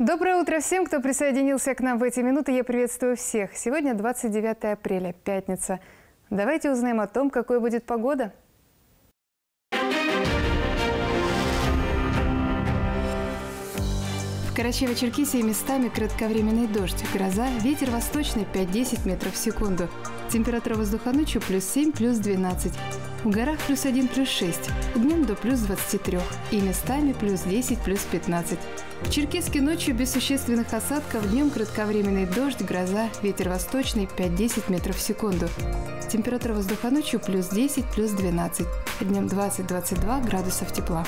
Доброе утро всем, кто присоединился к нам в эти минуты. Я приветствую всех. Сегодня 29 апреля, пятница. Давайте узнаем о том, какой будет погода. В Карачаево-Черкесии местами кратковременный дождь, гроза, ветер восточный 5-10 метров в секунду. Температура воздуха ночью плюс 7, плюс 12. В горах плюс 1, плюс 6, днем до плюс 23 и местами плюс 10, плюс 15. В Черкеске ночью без существенных осадков, днем кратковременный дождь, гроза, ветер восточный 5-10 метров в секунду. Температура воздуха ночью плюс 10, плюс 12, днем 20-22 градусов тепла.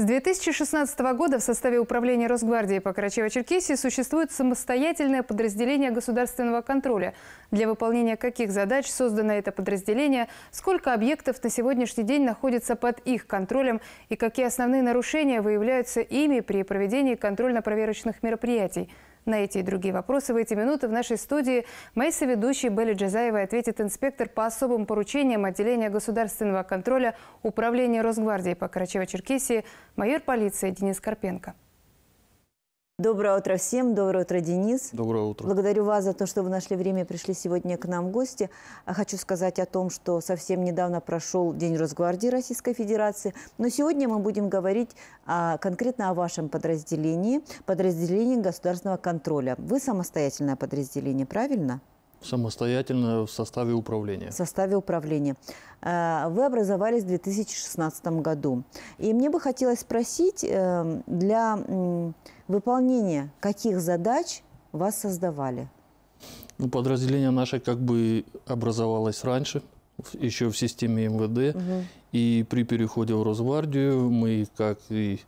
С 2016 года в составе Управления Росгвардии по Карачево-Черкесии существует самостоятельное подразделение государственного контроля. Для выполнения каких задач создано это подразделение, сколько объектов на сегодняшний день находится под их контролем и какие основные нарушения выявляются ими при проведении контрольно-проверочных мероприятий – на эти и другие вопросы в эти минуты в нашей студии мои соведущие Белли Джазаева ответит инспектор по особым поручениям отделения государственного контроля Управления Росгвардии по Карачево-Черкесии майор полиции Денис Карпенко. Доброе утро всем. Доброе утро, Денис. Доброе утро. Благодарю вас за то, что вы нашли время и пришли сегодня к нам в гости. А хочу сказать о том, что совсем недавно прошел День Росгвардии Российской Федерации. Но сегодня мы будем говорить а, конкретно о вашем подразделении, подразделении государственного контроля. Вы самостоятельное подразделение, правильно? Самостоятельно в составе управления. В составе управления. Э, вы образовались в 2016 году. И мне бы хотелось спросить, э, для выполнения каких задач вас создавали? Ну, подразделение наше как бы образовалось раньше, еще в системе МВД. Угу. И при переходе в Росгвардию мы, как и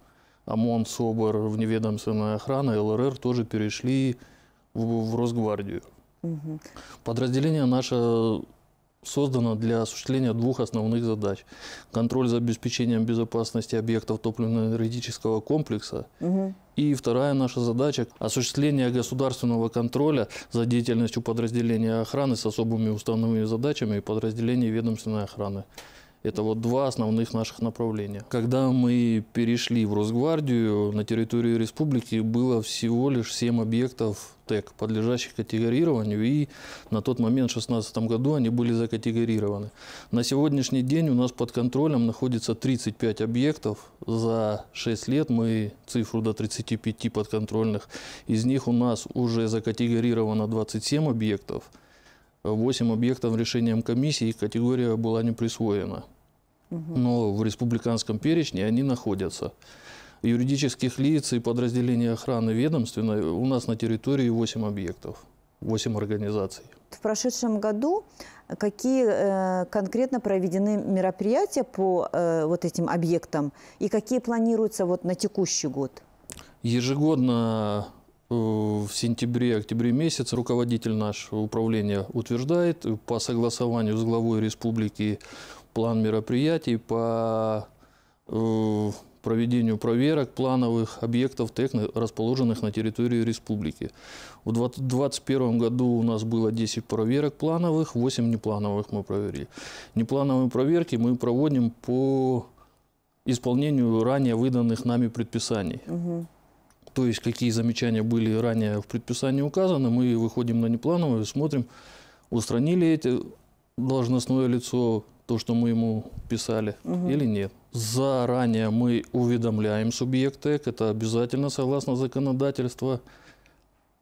ОМОН, СОБР, вневедомственная охрана, ЛРР тоже перешли в, в Росгвардию. Угу. Подразделение наше создано для осуществления двух основных задач. Контроль за обеспечением безопасности объектов топливно-энергетического комплекса. Угу. И вторая наша задача – осуществление государственного контроля за деятельностью подразделения охраны с особыми уставными задачами и подразделений ведомственной охраны. Это вот два основных наших направления. Когда мы перешли в Росгвардию, на территории республики было всего лишь 7 объектов ТЭК, подлежащих категорированию, и на тот момент, в 2016 году, они были закатегорированы. На сегодняшний день у нас под контролем находится 35 объектов. За 6 лет мы цифру до 35 подконтрольных. Из них у нас уже закатегорировано 27 объектов. 8 объектов решением комиссии, категория была не присвоена но в республиканском перечне они находятся. Юридических лиц и подразделений охраны ведомственной у нас на территории 8 объектов, 8 организаций. В прошедшем году э, какие э, конкретно проведены мероприятия по э, вот этим объектам и какие планируются вот на текущий год? Ежегодно э, в сентябре-октябре месяц руководитель нашего управления утверждает по согласованию с главой республики план мероприятий по э, проведению проверок плановых объектов ТЭК, расположенных на территории республики. В 2021 году у нас было 10 проверок плановых, 8 неплановых мы проверили. Неплановые проверки мы проводим по исполнению ранее выданных нами предписаний. Угу. То есть, какие замечания были ранее в предписании указаны, мы выходим на неплановые, смотрим, устранили эти должностное лицо, то, что мы ему писали, угу. или нет. Заранее мы уведомляем субъект ЭК, это обязательно согласно законодательству.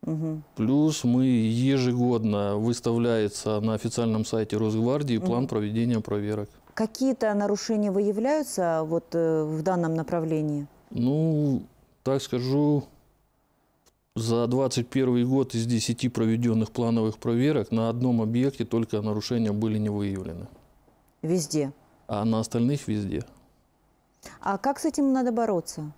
Угу. Плюс мы ежегодно выставляется на официальном сайте Росгвардии план проведения проверок. Какие-то нарушения выявляются а вот э, в данном направлении? Ну, так скажу, за 21 год из 10 проведенных плановых проверок на одном объекте только нарушения были не выявлены. Везде. А на остальных везде. А как с этим надо бороться?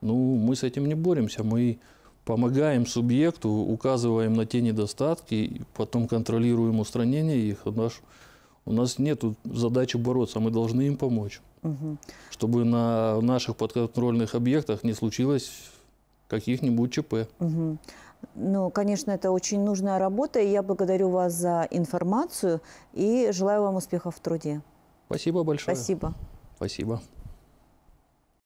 Ну, мы с этим не боремся. Мы помогаем субъекту, указываем на те недостатки, потом контролируем устранение их. А у нас нет задачи бороться, мы должны им помочь. Угу. Чтобы на наших подконтрольных объектах не случилось каких-нибудь ЧП. Угу. Ну, конечно, это очень нужная работа, и я благодарю вас за информацию и желаю вам успехов в труде. Спасибо большое. Спасибо. Спасибо.